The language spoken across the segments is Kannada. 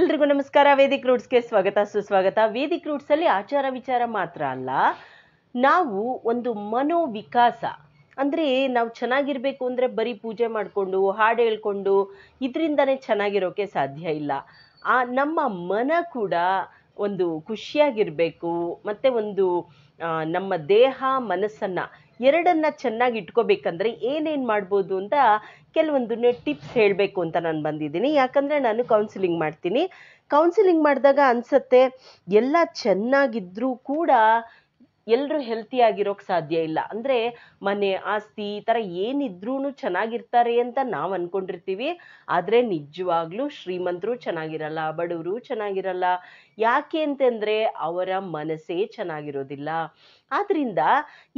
ಎಲ್ರಿಗೂ ನಮಸ್ಕಾರ ವೇದಿಕ್ ರೂಟ್ಸ್ಗೆ ಸ್ವಾಗತ ಸುಸ್ವಾಗತ ವೇದಿಕ್ ಅಲ್ಲಿ ಆಚಾರ ವಿಚಾರ ಮಾತ್ರ ಅಲ್ಲ ನಾವು ಒಂದು ಮನೋವಿಕಾಸ ಅಂದ್ರೆ ನಾವು ಚೆನ್ನಾಗಿರ್ಬೇಕು ಅಂದ್ರೆ ಬರೀ ಪೂಜೆ ಮಾಡಿಕೊಂಡು ಹಾಡು ಹೇಳ್ಕೊಂಡು ಇದರಿಂದನೇ ಚೆನ್ನಾಗಿರೋಕೆ ಸಾಧ್ಯ ಇಲ್ಲ ಆ ನಮ್ಮ ಮನ ಕೂಡ ಒಂದು ಖುಷಿಯಾಗಿರಬೇಕು ಮತ್ತು ಒಂದು ನಮ್ಮ ದೇಹ ಮನಸ್ಸನ್ನು ಎರಡನ್ನ ಚೆನ್ನಾಗಿ ಇಟ್ಕೋಬೇಕಂದ್ರೆ ಏನೇನು ಮಾಡ್ಬೋದು ಅಂತ ಕೆಲವೊಂದನ್ನೇ ಟಿಪ್ಸ್ ಹೇಳಬೇಕು ಅಂತ ನಾನು ಬಂದಿದ್ದೀನಿ ಯಾಕಂದರೆ ನಾನು ಕೌನ್ಸಿಲಿಂಗ್ ಮಾಡ್ತೀನಿ ಕೌನ್ಸಿಲಿಂಗ್ ಮಾಡಿದಾಗ ಅನಿಸತ್ತೆ ಎಲ್ಲ ಚೆನ್ನಾಗಿದ್ರೂ ಕೂಡ ಎಲ್ಲರೂ ಆಗಿರೋಕ್ ಸಾಧ್ಯ ಇಲ್ಲ ಅಂದ್ರೆ ಮನೆ ಆಸ್ತಿ ಈ ತರ ಏನಿದ್ರೂ ಚೆನ್ನಾಗಿರ್ತಾರೆ ಅಂತ ನಾವು ಅನ್ಕೊಂಡಿರ್ತೀವಿ ಆದ್ರೆ ನಿಜವಾಗ್ಲೂ ಶ್ರೀಮಂತರು ಚೆನ್ನಾಗಿರಲ್ಲ ಬಡವರು ಚೆನ್ನಾಗಿರಲ್ಲ ಯಾಕೆ ಅಂತಂದ್ರೆ ಅವರ ಮನಸ್ಸೇ ಚೆನ್ನಾಗಿರೋದಿಲ್ಲ ಆದ್ರಿಂದ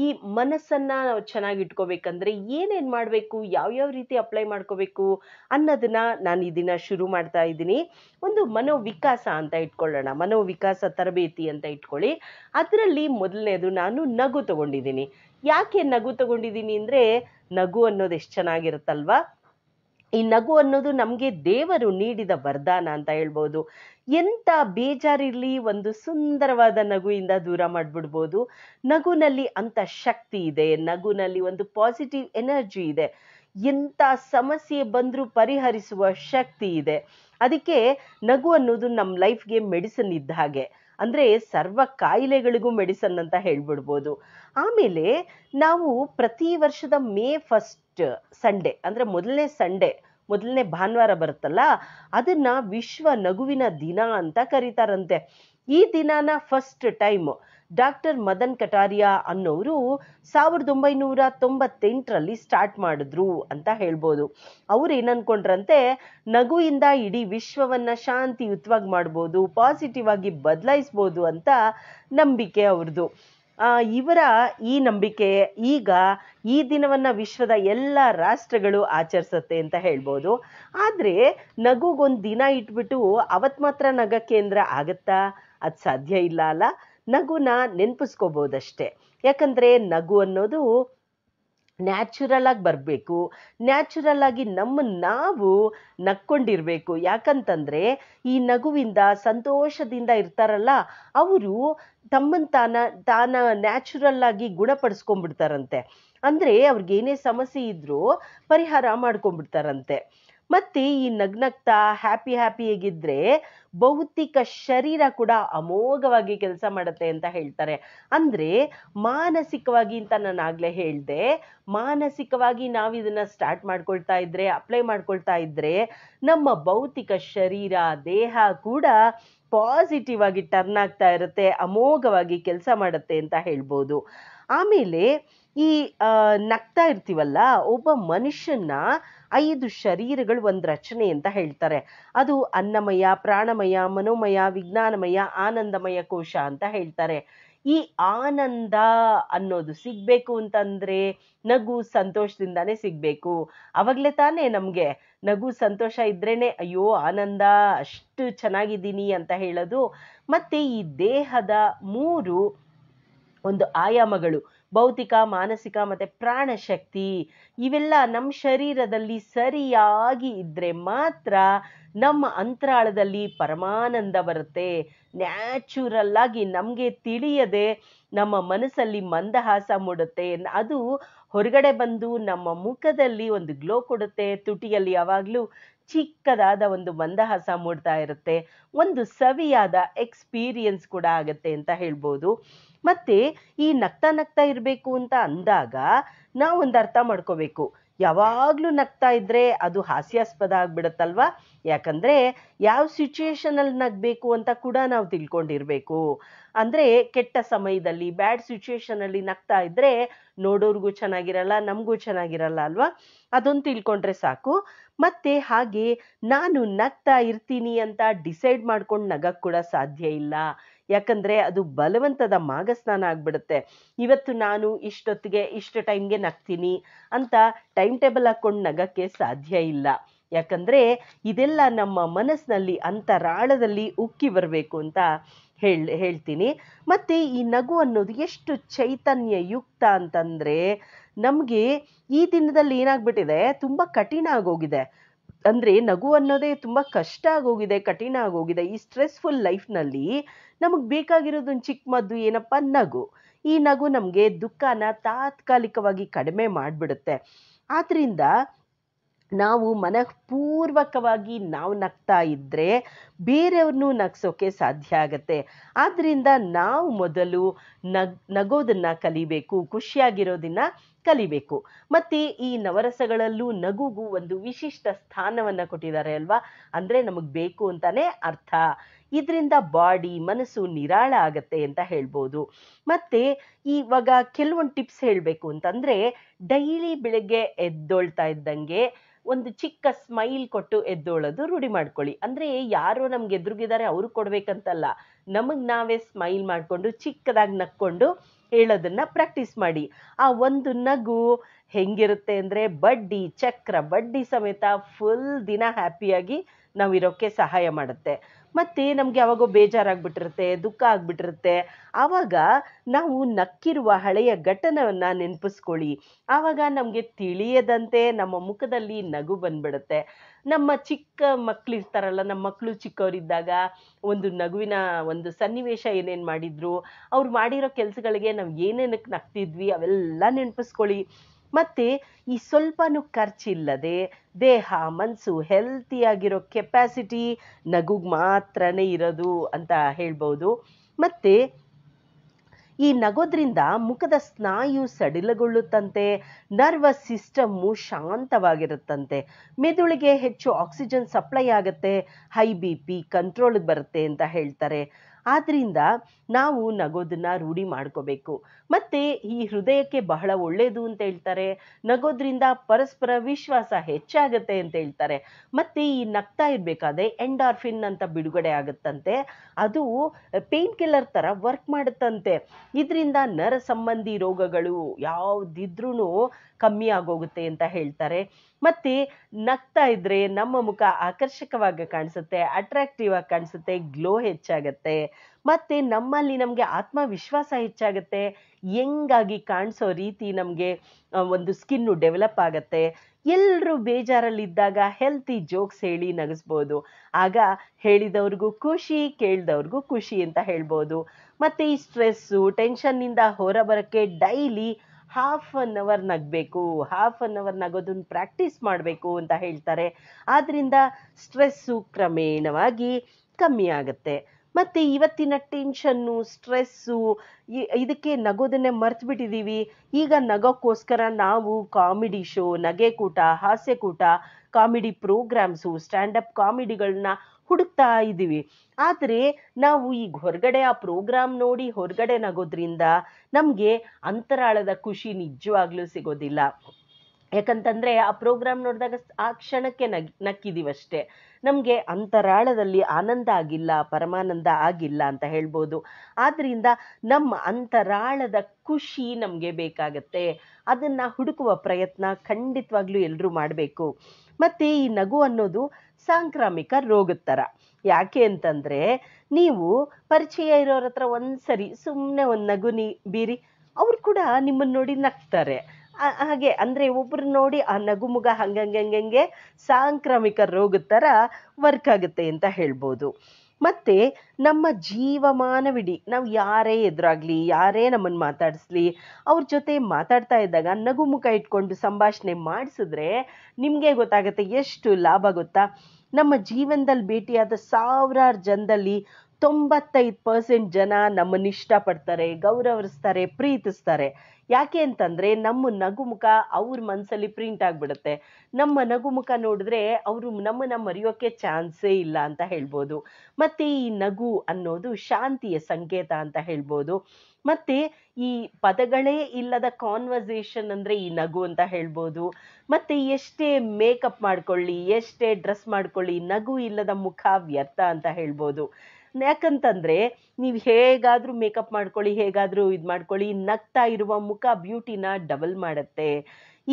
ಈ ಮನಸ್ಸನ್ನ ನಾವು ಚೆನ್ನಾಗಿಟ್ಕೋಬೇಕಂದ್ರೆ ಏನೇನ್ ಮಾಡ್ಬೇಕು ಯಾವ್ಯಾವ ರೀತಿ ಅಪ್ಲೈ ಮಾಡ್ಕೋಬೇಕು ಅನ್ನೋದನ್ನ ನಾನು ಇದನ್ನ ಶುರು ಮಾಡ್ತಾ ಇದ್ದೀನಿ ಒಂದು ಮನೋವಿಕಾಸ ಅಂತ ಇಟ್ಕೊಳ್ಳೋಣ ಮನೋವಿಕಾಸ ತರಬೇತಿ ಅಂತ ಇಟ್ಕೊಳ್ಳಿ ಅದರಲ್ಲಿ ಮೊದಲನೇ ಅದು ನಾನು ನಗು ತಗೊಂಡಿದ್ದೀನಿ ಯಾಕೆ ನಗು ತಗೊಂಡಿದ್ದೀನಿ ಅಂದರೆ ನಗು ಅನ್ನೋದು ಎಷ್ಟು ಚೆನ್ನಾಗಿರುತ್ತಲ್ವಾ ಈ ನಗು ಅನ್ನೋದು ನಮಗೆ ದೇವರು ನೀಡಿದ ವರದಾನ ಅಂತ ಹೇಳ್ಬೋದು ಎಂಥ ಬೇಜಾರಿರಲಿ ಒಂದು ಸುಂದರವಾದ ನಗುವಿಂದ ದೂರ ಮಾಡಿಬಿಡ್ಬೋದು ನಗುನಲ್ಲಿ ಅಂಥ ಶಕ್ತಿ ಇದೆ ನಗುನಲ್ಲಿ ಒಂದು ಪಾಸಿಟಿವ್ ಎನರ್ಜಿ ಇದೆ ಎಂಥ ಸಮಸ್ಯೆ ಬಂದರೂ ಪರಿಹರಿಸುವ ಶಕ್ತಿ ಇದೆ ಅದಕ್ಕೆ ನಗು ಅನ್ನೋದು ನಮ್ಮ ಲೈಫ್ಗೆ ಮೆಡಿಸಿನ್ ಇದ್ದ ಹಾಗೆ ಅಂದರೆ ಸರ್ವ ಕಾಯಿಲೆಗಳಿಗೂ ಮೆಡಿಸನ್ ಅಂತ ಹೇಳ್ಬಿಡ್ಬೋದು ಆಮೇಲೆ ನಾವು ಪ್ರತಿ ವರ್ಷದ ಮೇ ಫಸ್ಟ್ ಸಂಡೇ ಅಂದರೆ ಮೊದಲನೇ ಸಂಡೇ ಮೊದಲನೇ ಭಾನುವಾರ ಬರುತ್ತಲ್ಲ ಅದನ್ನು ವಿಶ್ವ ನಗುವಿನ ದಿನ ಅಂತ ಕರೀತಾರಂತೆ ಈ ದಿನಾನ first time doctor Madan Kataria ಅನ್ನೋರು ಸಾವಿರದ ಒಂಬೈನೂರ ತೊಂಬತ್ತೆಂಟರಲ್ಲಿ ಸ್ಟಾರ್ಟ್ ಮಾಡಿದ್ರು ಅಂತ ಹೇಳ್ಬೋದು ಅವ್ರು ಏನನ್ಕೊಂಡ್ರಂತೆ ನಗುವಿಂದ ಇಡೀ ವಿಶ್ವವನ್ನು ಶಾಂತಿಯುತವಾಗಿ ಮಾಡ್ಬೋದು ಪಾಸಿಟಿವ್ ಆಗಿ ಬದಲಾಯಿಸ್ಬೋದು ಅಂತ ನಂಬಿಕೆ ಅವ್ರದ್ದು ಇವರ ಈ ನಂಬಿಕೆ ಈಗ ಈ ದಿನವನ್ನು ವಿಶ್ವದ ಎಲ್ಲ ರಾಷ್ಟ್ರಗಳು ಆಚರಿಸುತ್ತೆ ಅಂತ ಹೇಳ್ಬೋದು ಆದರೆ ನಗುಗೊಂದು ದಿನ ಇಟ್ಬಿಟ್ಟು ಅವತ್ತು ಮಾತ್ರ ನಗ ಕೇಂದ್ರ ಆಗತ್ತಾ ಅದು ಸಾಧ್ಯ ಇಲ್ಲ ಅಲ್ಲ ನಗುನ ನೆನ್ಪಿಸ್ಕೋಬೋದಷ್ಟೇ ಯಾಕಂದರೆ ನಗು ಅನ್ನೋದು ನ್ಯಾಚುರಲ್ ಆಗಿ ಬರಬೇಕು ನ್ಯಾಚುರಲ್ ಆಗಿ ನಮ್ಮ ನಾವು ನಕ್ಕೊಂಡಿರಬೇಕು ಯಾಕಂತಂದರೆ ಈ ನಗುವಿಂದ ಸಂತೋಷದಿಂದ ಇರ್ತಾರಲ್ಲ ಅವರು ತಮ್ಮನ್ನು ತಾನ ತಾನ ನ್ಯಾಚುರಲ್ ಆಗಿ ಗುಣಪಡಿಸ್ಕೊಂಡ್ಬಿಡ್ತಾರಂತೆ ಅಂದರೆ ಏನೇ ಸಮಸ್ಯೆ ಇದ್ದರೂ ಪರಿಹಾರ ಮಾಡ್ಕೊಂಡ್ಬಿಡ್ತಾರಂತೆ ಮತ್ತೆ ಈ ನಗ್ನಗ್ತಾ ಹ್ಯಾಪಿ ಹ್ಯಾಪಿಯಾಗಿದ್ರೆ ಭೌತಿಕ ಶರೀರ ಕೂಡ ಅಮೋಘವಾಗಿ ಕೆಲಸ ಮಾಡುತ್ತೆ ಅಂತ ಹೇಳ್ತಾರೆ ಅಂದ್ರೆ ಮಾನಸಿಕವಾಗಿ ಅಂತ ನಾನು ಆಗಲೇ ಹೇಳಿದೆ ಮಾನಸಿಕವಾಗಿ ನಾವು ಇದನ್ನ ಸ್ಟಾರ್ಟ್ ಮಾಡ್ಕೊಳ್ತಾ ಇದ್ರೆ ಅಪ್ಲೈ ಮಾಡ್ಕೊಳ್ತಾ ಇದ್ರೆ ನಮ್ಮ ಭೌತಿಕ ಶರೀರ ದೇಹ ಕೂಡ ಪಾಸಿಟಿವ್ ಆಗಿ ಟರ್ನ್ ಆಗ್ತಾ ಇರುತ್ತೆ ಅಮೋಘವಾಗಿ ಕೆಲಸ ಮಾಡುತ್ತೆ ಅಂತ ಹೇಳ್ಬೋದು ಆಮೇಲೆ ಈ ನಗ್ತಾ ಇರ್ತೀವಲ್ಲ ಒಬ್ಬ ಮನುಷ್ಯನ ಐದು ಶರೀರಗಳು ಒಂದು ರಚನೆ ಅಂತ ಹೇಳ್ತಾರೆ ಅದು ಅನ್ನಮಯ ಪ್ರಾಣಮಯ ಮನೋಮಯ ವಿಜ್ಞಾನಮಯ ಆನಂದಮಯ ಕೋಶ ಅಂತ ಹೇಳ್ತಾರೆ ಈ ಆನಂದ ಅನ್ನೋದು ಸಿಗ್ಬೇಕು ಅಂತಂದ್ರೆ ನಗು ಸಂತೋಷದಿಂದಾನೇ ಸಿಗ್ಬೇಕು ಅವಾಗಲೇ ತಾನೇ ನಮ್ಗೆ ನಗು ಸಂತೋಷ ಇದ್ರೇನೆ ಅಯ್ಯೋ ಆನಂದ ಅಷ್ಟು ಚೆನ್ನಾಗಿದ್ದೀನಿ ಅಂತ ಹೇಳೋದು ಮತ್ತೆ ಈ ದೇಹದ ಮೂರು ಒಂದು ಆಯಾಮಗಳು ಭೌತಿಕ ಮಾನಸಿಕ ಮತ್ತು ಪ್ರಾಣಶಕ್ತಿ ಇವೆಲ್ಲ ನಮ್ಮ ಶರೀರದಲ್ಲಿ ಸರಿಯಾಗಿ ಇದ್ದರೆ ಮಾತ್ರ ನಮ್ಮ ಅಂತರಾಳದಲ್ಲಿ ಪರಮಾನಂದ ಬರುತ್ತೆ ನ್ಯಾಚುರಲ್ ಆಗಿ ನಮಗೆ ತಿಳಿಯದೆ ನಮ್ಮ ಮನಸ್ಸಲ್ಲಿ ಮಂದಹಾಸ ಮೂಡುತ್ತೆ ಅದು ಹೊರಗಡೆ ಬಂದು ನಮ್ಮ ಮುಖದಲ್ಲಿ ಒಂದು ಗ್ಲೋ ಕೊಡುತ್ತೆ ತುಟಿಯಲ್ಲಿ ಯಾವಾಗಲೂ ಚಿಕ್ಕದಾದ ಒಂದು ಮಂದಹಾಸ ಮೂಡ್ತಾ ಇರುತ್ತೆ ಒಂದು ಸವಿಯಾದ ಎಕ್ಸ್ಪೀರಿಯನ್ಸ್ ಕೂಡ ಆಗುತ್ತೆ ಅಂತ ಹೇಳ್ಬೋದು ಮತ್ತೆ ಈ ನಗ್ತಾ ನಗ್ತಾ ಇರಬೇಕು ಅಂತ ಅಂದಾಗ ನಾವೊಂದು ಅರ್ಥ ಮಾಡ್ಕೋಬೇಕು ಯಾವಾಗಲೂ ನಗ್ತಾ ಇದ್ರೆ ಅದು ಹಾಸ್ಯಾಸ್ಪದ ಆಗ್ಬಿಡತ್ತಲ್ವ ಯಾಕಂದ್ರೆ ಯಾವ ಸಿಚುಯೇಷನಲ್ಲಿ ನಗಬೇಕು ಅಂತ ಕೂಡ ನಾವು ತಿಳ್ಕೊಂಡಿರಬೇಕು ಅಂದ್ರೆ ಕೆಟ್ಟ ಸಮಯದಲ್ಲಿ ಬ್ಯಾಡ್ ಸಿಚುಯೇಷನಲ್ಲಿ ನಗ್ತಾ ಇದ್ರೆ ನೋಡೋರ್ಗೂ ಚೆನ್ನಾಗಿರಲ್ಲ ನಮಗೂ ಚೆನ್ನಾಗಿರಲ್ಲ ಅಲ್ವಾ ಅದೊಂದು ತಿಳ್ಕೊಂಡ್ರೆ ಸಾಕು ಮತ್ತೆ ಹಾಗೆ ನಾನು ನಗ್ತಾ ಇರ್ತೀನಿ ಅಂತ ಡಿಸೈಡ್ ಮಾಡ್ಕೊಂಡು ನಗಕ್ಕೆ ಕೂಡ ಸಾಧ್ಯ ಇಲ್ಲ ಯಾಕಂದ್ರೆ ಅದು ಬಲವಂತದ ಮಾಗಸ್ನಾನ ಆಗ್ಬಿಡುತ್ತೆ ಇವತ್ತು ನಾನು ಇಷ್ಟೊತ್ತಿಗೆ ಇಷ್ಟು ಟೈಮ್ಗೆ ನಗ್ತೀನಿ ಅಂತ ಟೈಮ್ ಟೇಬಲ್ ಹಾಕೊಂಡು ನಗಕ್ಕೆ ಸಾಧ್ಯ ಇಲ್ಲ ಯಾಕಂದ್ರೆ ಇದೆಲ್ಲ ನಮ್ಮ ಮನಸ್ಸಿನಲ್ಲಿ ಅಂತರಾಳದಲ್ಲಿ ಉಕ್ಕಿ ಬರಬೇಕು ಅಂತ ಹೇಳ್ ಹೇಳ್ತೀನಿ ಮತ್ತೆ ಈ ನಗು ಅನ್ನೋದು ಎಷ್ಟು ಚೈತನ್ಯಯುಕ್ತ ಅಂತಂದ್ರೆ ನಮಗೆ ಈ ದಿನದಲ್ಲಿ ಏನಾಗ್ಬಿಟ್ಟಿದೆ ತುಂಬ ಕಠಿಣ ಆಗೋಗಿದೆ ಅಂದರೆ ನಗು ಅನ್ನೋದೇ ತುಂಬ ಕಷ್ಟ ಆಗೋಗಿದೆ ಕಠಿಣ ಆಗೋಗಿದೆ ಈ ಸ್ಟ್ರೆಸ್ಫುಲ್ ಲೈಫ್ನಲ್ಲಿ ನಮಗೆ ಬೇಕಾಗಿರೋದು ಒಂದು ಮದ್ದು ಏನಪ್ಪ ನಗು ಈ ನಗು ನಮಗೆ ದುಃಖನ ತಾತ್ಕಾಲಿಕವಾಗಿ ಕಡಿಮೆ ಮಾಡಿಬಿಡುತ್ತೆ ಆದ್ದರಿಂದ ನಾವು ಮನಃಪೂರ್ವಕವಾಗಿ ನಾವು ನಗ್ತಾ ಇದ್ದರೆ ಬೇರೆಯವ್ರನ್ನೂ ನಗ್ಸೋಕ್ಕೆ ಸಾಧ್ಯ ಆಗತ್ತೆ ಆದ್ದರಿಂದ ನಾವು ಮೊದಲು ನಗ್ ನಗೋದನ್ನು ಕಲಿಬೇಕು ಖುಷಿಯಾಗಿರೋದನ್ನು ಕಲಿಬೇಕು ಮತ್ತು ಈ ನವರಸಗಳಲ್ಲೂ ನಗುಗೂ ಒಂದು ವಿಶಿಷ್ಟ ಸ್ಥಾನವನ್ನು ಕೊಟ್ಟಿದ್ದಾರೆ ಅಲ್ವಾ ಅಂದರೆ ನಮಗೆ ಬೇಕು ಅಂತಲೇ ಅರ್ಥ ಇದರಿಂದ ಬಾಡಿ ಮನಸ್ಸು ನಿರಾಳ ಆಗತ್ತೆ ಅಂತ ಹೇಳ್ಬೋದು ಮತ್ತು ಇವಾಗ ಕೆಲವೊಂದು ಟಿಪ್ಸ್ ಹೇಳಬೇಕು ಅಂತಂದರೆ ಡೈಲಿ ಬೆಳಗ್ಗೆ ಎದ್ದೊಳ್ತಾ ಇದ್ದಂಗೆ ಒಂದು ಚಿಕ್ಕ ಸ್ಮೈಲ್ ಕೊಟ್ಟು ಎದ್ದೋಳೋದು ರೂಢಿ ಮಾಡ್ಕೊಳ್ಳಿ ಅಂದ್ರೆ ಯಾರು ನಮ್ಗೆ ಎದುರುಗಿದ್ದಾರೆ ಅವರು ಕೊಡ್ಬೇಕಂತಲ್ಲ ನಮಗೆ ನಾವೇ ಸ್ಮೈಲ್ ಮಾಡಿಕೊಂಡು ಚಿಕ್ಕದಾಗಿ ನಕ್ಕೊಂಡು ಹೇಳೋದನ್ನ ಪ್ರಾಕ್ಟೀಸ್ ಮಾಡಿ ಆ ಒಂದು ನಗು ಹೆಂಗಿರುತ್ತೆ ಅಂದ್ರೆ ಬಡ್ಡಿ ಚಕ್ರ ಬಡ್ಡಿ ಸಮೇತ ಫುಲ್ ದಿನ ಹ್ಯಾಪಿಯಾಗಿ ಇರೋಕ್ಕೆ ಸಹಾಯ ಮಾಡುತ್ತೆ ಮತ್ತು ನಮಗೆ ಯಾವಾಗೋ ಬೇಜಾರಾಗ್ಬಿಟ್ಟಿರುತ್ತೆ ದುಃಖ ಆಗ್ಬಿಟ್ಟಿರುತ್ತೆ ಆವಾಗ ನಾವು ನಕ್ಕಿರುವ ಹಳೆಯ ಘಟನವನ್ನ ನೆನಪಿಸ್ಕೊಳ್ಳಿ ಆವಾಗ ನಮಗೆ ತಿಳಿಯದಂತೆ ನಮ್ಮ ಮುಖದಲ್ಲಿ ನಗು ಬಂದ್ಬಿಡುತ್ತೆ ನಮ್ಮ ಚಿಕ್ಕ ಮಕ್ಕಳಿರ್ತಾರಲ್ಲ ಇರ್ತಾರಲ್ಲ ನಮ್ಮ ಮಕ್ಕಳು ಚಿಕ್ಕವರಿದ್ದಾಗ ಒಂದು ನಗುವಿನ ಒಂದು ಸನ್ನಿವೇಶ ಏನೇನು ಮಾಡಿದ್ರು ಅವ್ರು ಮಾಡಿರೋ ಕೆಲಸಗಳಿಗೆ ನಾವು ಏನೇನಕ್ಕೆ ನಗ್ತಿದ್ವಿ ಅವೆಲ್ಲ ನೆನಪಿಸ್ಕೊಳ್ಳಿ ಮತ್ತೆ ಈ ಸ್ವಲ್ಪನೂ ಖರ್ಚಿಲ್ಲದೆ ದೇಹ ಮನಸ್ಸು ಹೆಲ್ತಿಯಾಗಿರೋ ಕೆಪ್ಯಾಸಿಟಿ ನಗು ಮಾತ್ರನೇ ಇರೋದು ಅಂತ ಹೇಳ್ಬೋದು ಮತ್ತೆ ಈ ನಗೋದ್ರಿಂದ ಮುಖದ ಸ್ನಾಯು ಸಡಿಲಗೊಳ್ಳುತ್ತಂತೆ ನರ್ವಸ್ ಸಿಸ್ಟಮ್ಮು ಶಾಂತವಾಗಿರುತ್ತಂತೆ ಮೆದುಳಿಗೆ ಹೆಚ್ಚು ಆಕ್ಸಿಜನ್ ಸಪ್ಲೈ ಆಗುತ್ತೆ ಹೈ ಬಿ ಪಿ ಕಂಟ್ರೋಲ್ಗೆ ಬರುತ್ತೆ ಅಂತ ಹೇಳ್ತಾರೆ ಆದ್ದರಿಂದ ನಾವು ನಗೋದನ್ನ ರೂಢಿ ಮಾಡ್ಕೋಬೇಕು ಮತ್ತು ಈ ಹೃದಯಕ್ಕೆ ಬಹಳ ಒಳ್ಳೆಯದು ಅಂತ ಹೇಳ್ತಾರೆ ನಗೋದ್ರಿಂದ ಪರಸ್ಪರ ವಿಶ್ವಾಸ ಹೆಚ್ಚಾಗತ್ತೆ ಅಂತ ಹೇಳ್ತಾರೆ ಮತ್ತು ಈ ನಗ್ತಾ ಇರಬೇಕಾದ್ರೆ ಎಂಡಾರ್ಫಿನ್ ಅಂತ ಬಿಡುಗಡೆ ಆಗುತ್ತಂತೆ ಅದು ಪೇನ್ ಕಿಲ್ಲರ್ ಥರ ವರ್ಕ್ ಮಾಡುತ್ತಂತೆ ಇದರಿಂದ ನರ ಸಂಬಂಧಿ ರೋಗಗಳು ಯಾವುದಿದ್ರೂ ಕಮ್ಮಿ ಆಗೋಗುತ್ತೆ ಅಂತ ಹೇಳ್ತಾರೆ ಮತ್ತು ನಗ್ತಾ ಇದ್ರೆ ನಮ್ಮ ಮುಖ ಆಕರ್ಷಕವಾಗಿ ಕಾಣಿಸುತ್ತೆ ಅಟ್ರಾಕ್ಟಿವ್ ಆಗಿ ಕಾಣಿಸುತ್ತೆ ಗ್ಲೋ ಹೆಚ್ಚಾಗುತ್ತೆ ಮತ್ತು ನಮ್ಮಲ್ಲಿ ನಮಗೆ ಆತ್ಮವಿಶ್ವಾಸ ಹೆಚ್ಚಾಗುತ್ತೆ ಹೆಂಗಾಗಿ ಕಾಣಿಸೋ ರೀತಿ ನಮಗೆ ಒಂದು ಸ್ಕಿನ್ನು ಡೆವಲಪ್ ಆಗತ್ತೆ ಎಲ್ಲರೂ ಬೇಜಾರಲ್ಲಿದ್ದಾಗ ಹೆಲ್ತಿ ಜೋಕ್ಸ್ ಹೇಳಿ ನಗಿಸ್ಬೋದು ಆಗ ಹೇಳಿದವ್ರಿಗೂ ಖುಷಿ ಕೇಳಿದವ್ರಿಗೂ ಖುಷಿ ಅಂತ ಹೇಳ್ಬೋದು ಮತ್ತು ಈ ಸ್ಟ್ರೆಸ್ಸು ಟೆನ್ಷನ್ನಿಂದ ಹೊರಬರೋಕ್ಕೆ ಡೈಲಿ ಹಾಫ್ ಅನ್ ಅವರ್ ನಗಬೇಕು ಹಾಫ್ ಅನ್ ಅವರ್ ನಗೋದನ್ನು ಪ್ರಾಕ್ಟೀಸ್ ಮಾಡಬೇಕು ಅಂತ ಹೇಳ್ತಾರೆ ಆದ್ದರಿಂದ ಸ್ಟ್ರೆಸ್ಸು ಕ್ರಮೇಣವಾಗಿ ಕಮ್ಮಿ ಆಗುತ್ತೆ ಮತ್ತು ಇವತ್ತಿನ ಟೆನ್ಷನ್ನು ಸ್ಟ್ರೆಸ್ಸು ಇದಕ್ಕೆ ನಗೋದನ್ನೇ ಮರ್ತು ಬಿಟ್ಟಿದ್ದೀವಿ ಈಗ ನಗೋಕ್ಕೋಸ್ಕರ ನಾವು ಕಾಮಿಡಿ ಶೋ ನಗೆಕೂಟ ಹಾಸ್ಯಕೂಟ ಕಾಮಿಡಿ ಪ್ರೋಗ್ರಾಮ್ಸು ಸ್ಟ್ಯಾಂಡಪ್ ಕಾಮಿಡಿಗಳನ್ನ ಹುಡುಕ್ತಾ ಇದ್ದೀವಿ ಆದರೆ ನಾವು ಈಗ ಹೊರಗಡೆ ಆ ಪ್ರೋಗ್ರಾಮ್ ನೋಡಿ ಹೊರಗಡೆ ನಗೋದ್ರಿಂದ ನಮಗೆ ಅಂತರಾಳದ ಖುಷಿ ನಿಜವಾಗ್ಲೂ ಸಿಗೋದಿಲ್ಲ ಯಾಕಂತಂದರೆ ಆ ಪ್ರೋಗ್ರಾಮ್ ನೋಡಿದಾಗ ಆ ಕ್ಷಣಕ್ಕೆ ನಗ್ ನಕ್ಕಿದ್ದೀವಷ್ಟೇ ನಮಗೆ ಅಂತರಾಳದಲ್ಲಿ ಆನಂದ ಆಗಿಲ್ಲ ಪರಮಾನಂದ ಆಗಿಲ್ಲ ಅಂತ ಹೇಳ್ಬೋದು ಆದ್ದರಿಂದ ನಮ್ಮ ಅಂತರಾಳದ ಖುಷಿ ನಮಗೆ ಬೇಕಾಗತ್ತೆ ಅದನ್ನು ಹುಡುಕುವ ಪ್ರಯತ್ನ ಖಂಡಿತವಾಗ್ಲೂ ಎಲ್ಲರೂ ಮಾಡಬೇಕು ಮತ್ತೆ ಈ ನಗು ಅನ್ನೋದು ಸಾಂಕ್ರಾಮಿಕ ರೋಗದ ಥರ ಯಾಕೆ ಅಂತಂದರೆ ನೀವು ಪರಿಚಯ ಇರೋರ ಹತ್ರ ಒಂದು ಸರಿ ಸುಮ್ಮನೆ ಒಂದು ನಗು ನೀ ಬೀರಿ ಅವ್ರು ಕೂಡ ನಿಮ್ಮನ್ನು ನೋಡಿ ನಗ್ತಾರೆ ಹಾಗೆ ಅಂದರೆ ಒಬ್ರು ನೋಡಿ ಆ ನಗು ಮುಗ ಹಂಗಂಗೆ ಸಾಂಕ್ರಾಮಿಕ ರೋಗದ ಥರ ವರ್ಕ್ ಆಗುತ್ತೆ ಅಂತ ಹೇಳ್ಬೋದು ಮತ್ತೆ ನಮ್ಮ ಜೀವಮಾನವಿಡೀ ನಾವು ಯಾರೇ ಎದುರಾಗ್ಲಿ ಯಾರೇ ನಮ್ಮನ್ನು ಮಾತಾಡಿಸ್ಲಿ ಅವ್ರ ಜೊತೆ ಮಾತಾಡ್ತಾ ಇದ್ದಾಗ ನಗು ಮುಖ ಇಟ್ಕೊಂಡು ಸಂಭಾಷಣೆ ಮಾಡಿಸಿದ್ರೆ ನಿಮಗೆ ಗೊತ್ತಾಗುತ್ತೆ ಎಷ್ಟು ಲಾಭ ಗೊತ್ತಾ ನಮ್ಮ ಜೀವನದಲ್ಲಿ ಭೇಟಿಯಾದ ಸಾವಿರಾರು ಜನದಲ್ಲಿ ತೊಂಬತ್ತೈದು ಪರ್ಸೆಂಟ್ ಜನ ನಮ್ಮನ್ನು ಇಷ್ಟಪಡ್ತಾರೆ ಗೌರವಿಸ್ತಾರೆ ಪ್ರೀತಿಸ್ತಾರೆ ಯಾಕೆ ಅಂತಂದರೆ ನಮ್ಮ ನಗು ಮುಖ ಅವ್ರ ಮನಸ್ಸಲ್ಲಿ ಪ್ರಿಂಟ್ ಆಗಿಬಿಡುತ್ತೆ ನಮ್ಮ ನಗು ಮುಖ ನೋಡಿದ್ರೆ ಅವರು ನಮ್ಮನ್ನು ಮರೆಯೋಕ್ಕೆ ಚಾನ್ಸೇ ಇಲ್ಲ ಅಂತ ಹೇಳ್ಬೋದು ಮತ್ತು ಈ ನಗು ಅನ್ನೋದು ಶಾಂತಿಯ ಸಂಕೇತ ಅಂತ ಹೇಳ್ಬೋದು ಮತ್ತು ಈ ಪದಗಳೇ ಇಲ್ಲದ ಕಾನ್ವರ್ಸೇಷನ್ ಅಂದರೆ ಈ ನಗು ಅಂತ ಹೇಳ್ಬೋದು ಮತ್ತು ಎಷ್ಟೇ ಮೇಕಪ್ ಮಾಡ್ಕೊಳ್ಳಿ ಎಷ್ಟೇ ಡ್ರೆಸ್ ಮಾಡ್ಕೊಳ್ಳಿ ನಗು ಇಲ್ಲದ ಮುಖ ವ್ಯರ್ಥ ಅಂತ ಹೇಳ್ಬೋದು ಯಾಕಂತಂದ್ರೆ ನೀವು ಹೇಗಾದರೂ ಮೇಕಪ್ ಮಾಡ್ಕೊಳ್ಳಿ ಹೇಗಾದರೂ ಇದು ಮಾಡ್ಕೊಳ್ಳಿ ನಗ್ತಾ ಇರುವ ಮುಖ ಬ್ಯೂಟಿನ ಡಬಲ್ ಮಾಡುತ್ತೆ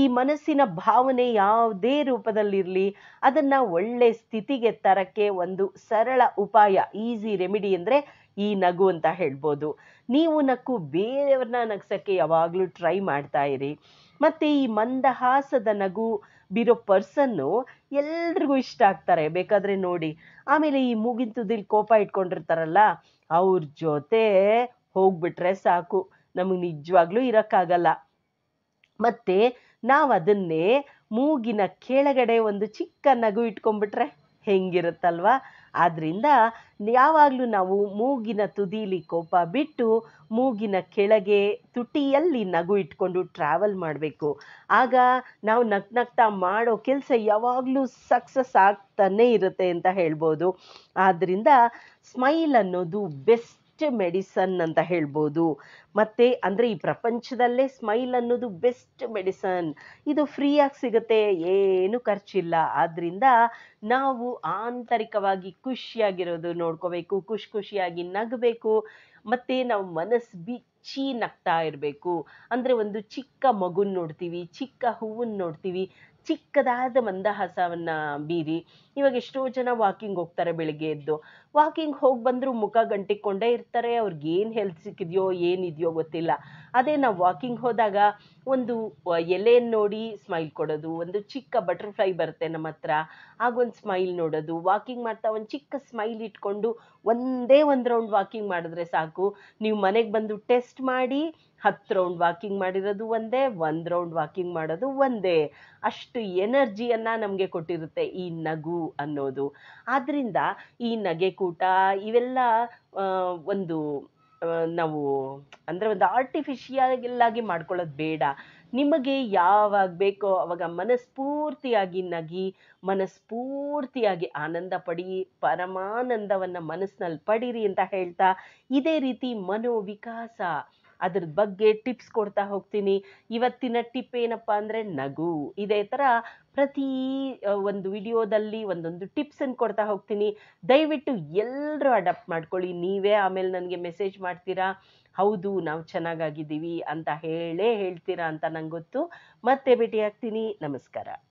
ಈ ಮನಸ್ಸಿನ ಭಾವನೆ ಯಾವುದೇ ರೂಪದಲ್ಲಿರಲಿ ಅದನ್ನು ಒಳ್ಳೆ ಸ್ಥಿತಿಗೆ ತರಕ್ಕೆ ಒಂದು ಸರಳ ಉಪಾಯ ಈಸಿ ರೆಮಿಡಿ ಅಂದರೆ ಈ ನಗು ಅಂತ ಹೇಳ್ಬೋದು ನೀವು ನಕ್ಕು ಬೇರೆಯವ್ರನ್ನ ನಗ್ಸೋಕ್ಕೆ ಯಾವಾಗಲೂ ಟ್ರೈ ಮಾಡ್ತಾ ಇರಿ ಮತ್ತೆ ಈ ಮಂದಹಾಸದ ನಗು ಬಿರೋ ಪರ್ಸನ್ನು ಎಲ್ರಿಗೂ ಇಷ್ಟ ಆಗ್ತಾರೆ ಬೇಕಾದ್ರೆ ನೋಡಿ ಆಮೇಲೆ ಈ ಮೂಗಿನ ತುದಿಲಿ ಕೋಪ ಇಟ್ಕೊಂಡಿರ್ತಾರಲ್ಲ ಅವ್ರ ಜೊತೆ ಹೋಗ್ಬಿಟ್ರೆ ಸಾಕು ನಮಗೆ ನಿಜವಾಗ್ಲೂ ಇರೋಕ್ಕಾಗಲ್ಲ ಮತ್ತೆ ನಾವು ಅದನ್ನೇ ಮೂಗಿನ ಕೆಳಗಡೆ ಒಂದು ಚಿಕ್ಕ ನಗು ಇಟ್ಕೊಂಡ್ಬಿಟ್ರೆ ಹೆಂಗಿರುತ್ತಲ್ವಾ ಆದ್ದರಿಂದ ಯಾವಾಗಲೂ ನಾವು ಮೂಗಿನ ತುದಿಲಿ ಕೋಪ ಬಿಟ್ಟು ಮೂಗಿನ ಕೆಳಗೆ ತುಟಿಯಲ್ಲಿ ನಗು ಇಟ್ಕೊಂಡು ಟ್ರಾವೆಲ್ ಮಾಡಬೇಕು ಆಗ ನಾವು ನಗ್ನಗ್ತಾ ನಗ್ತಾ ಮಾಡೋ ಕೆಲಸ ಯಾವಾಗಲೂ ಸಕ್ಸಸ್ ಆಗ್ತಾನೆ ಇರುತ್ತೆ ಅಂತ ಹೇಳ್ಬೋದು ಆದ್ದರಿಂದ ಸ್ಮೈಲ್ ಅನ್ನೋದು ಬೆಸ್ಟ್ ಬೆಸ್ಟ್ ಮೆಡಿಸನ್ ಅಂತ ಹೇಳ್ಬೋದು ಮತ್ತೆ ಅಂದರೆ ಈ ಪ್ರಪಂಚದಲ್ಲೇ ಸ್ಮೈಲ್ ಅನ್ನೋದು ಬೆಸ್ಟ್ ಮೆಡಿಸನ್ ಇದು ಫ್ರೀಯಾಗಿ ಸಿಗುತ್ತೆ ಏನು ಖರ್ಚಿಲ್ಲ ಆದ್ರಿಂದ ನಾವು ಆಂತರಿಕವಾಗಿ ಖುಷಿಯಾಗಿರೋದು ನೋಡ್ಕೋಬೇಕು ಖುಷಿ ಖುಷಿಯಾಗಿ ನಗಬೇಕು ಮತ್ತೆ ನಾವು ಮನಸ್ಸು ಬಿಚ್ಚಿ ನಗ್ತಾ ಇರಬೇಕು ಅಂದರೆ ಒಂದು ಚಿಕ್ಕ ಮಗುನ ನೋಡ್ತೀವಿ ಚಿಕ್ಕ ಹೂವನ್ನು ನೋಡ್ತೀವಿ ಚಿಕ್ಕದಾದ ಮಂದಹಾಸವನ್ನು ಬೀರಿ ಇವಾಗ ಎಷ್ಟೋ ಜನ ವಾಕಿಂಗ್ ಹೋಗ್ತಾರೆ ಬೆಳಿಗ್ಗೆ ಎದ್ದು ವಾಕಿಂಗ್ ಹೋಗಿ ಬಂದರೂ ಮುಖ ಗಂಟಿಕೊಂಡೇ ಇರ್ತಾರೆ ಅವ್ರಿಗೇನು ಹೆಲ್ತ್ ಸಿಕ್ಕಿದೆಯೋ ಏನಿದೆಯೋ ಗೊತ್ತಿಲ್ಲ ಅದೇ ನಾವು ವಾಕಿಂಗ್ ಹೋದಾಗ ಒಂದು ಎಲೆಯನ್ನು ನೋಡಿ ಸ್ಮೈಲ್ ಕೊಡೋದು ಒಂದು ಚಿಕ್ಕ ಬಟರ್ಫ್ಲೈ ಬರುತ್ತೆ ನಮ್ಮ ಹತ್ರ ಆಗೊಂದು ಸ್ಮೈಲ್ ನೋಡೋದು ವಾಕಿಂಗ್ ಮಾಡ್ತಾ ಒಂದು ಚಿಕ್ಕ ಸ್ಮೈಲ್ ಇಟ್ಕೊಂಡು ಒಂದೇ ಒಂದು ರೌಂಡ್ ವಾಕಿಂಗ್ ಮಾಡಿದ್ರೆ ಸಾಕು ನೀವು ಮನೆಗೆ ಬಂದು ಟೆಸ್ಟ್ ಮಾಡಿ ಹತ್ತು ರೌಂಡ್ ವಾಕಿಂಗ್ ಮಾಡಿರೋದು ಒಂದೇ ಒಂದು ರೌಂಡ್ ವಾಕಿಂಗ್ ಮಾಡೋದು ಒಂದೇ ಅಷ್ಟು ಎನರ್ಜಿಯನ್ನು ನಮಗೆ ಕೊಟ್ಟಿರುತ್ತೆ ಈ ನಗು ಅನ್ನೋದು ಆದ್ದರಿಂದ ಈ ನಗೆಕೂಟ ಇವೆಲ್ಲ ಒಂದು ನಾವು ಅಂದರೆ ಒಂದು ಆರ್ಟಿಫಿಷಿಯಲ್ ಆಗಿ ಮಾಡ್ಕೊಳ್ಳೋದು ಬೇಡ ನಿಮಗೆ ಯಾವಾಗ ಬೇಕೋ ಅವಾಗ ಮನಸ್ಫೂರ್ತಿಯಾಗಿ ನಗಿ ಮನಸ್ಫೂರ್ತಿಯಾಗಿ ಆನಂದ ಪಡಿ ಪರಮಾನಂದವನ್ನು ಮನಸ್ಸಿನಲ್ಲಿ ಪಡಿರಿ ಅಂತ ಹೇಳ್ತಾ ಇದೇ ರೀತಿ ಮನೋವಿಕಾಸ ಅದ್ರ ಬಗ್ಗೆ ಟಿಪ್ಸ್ ಕೊಡ್ತಾ ಹೋಗ್ತೀನಿ ಇವತ್ತಿನ ಟಿಪ್ ಏನಪ್ಪ ಅಂದರೆ ನಗು ಇದೇ ಥರ ಪ್ರತಿ ಒಂದು ವಿಡಿಯೋದಲ್ಲಿ ಒಂದೊಂದು ಟಿಪ್ಸನ್ನು ಕೊಡ್ತಾ ಹೋಗ್ತೀನಿ ದಯವಿಟ್ಟು ಎಲ್ಲರೂ ಅಡಾಪ್ಟ್ ಮಾಡ್ಕೊಳ್ಳಿ ನೀವೇ ಆಮೇಲೆ ನನಗೆ ಮೆಸೇಜ್ ಮಾಡ್ತೀರಾ ಹೌದು ನಾವು ಚೆನ್ನಾಗಾಗಿದ್ದೀವಿ ಅಂತ ಹೇಳೇ ಹೇಳ್ತೀರಾ ಅಂತ ನಂಗೆ ಗೊತ್ತು ಮತ್ತೆ ಭೇಟಿಯಾಗ್ತೀನಿ ನಮಸ್ಕಾರ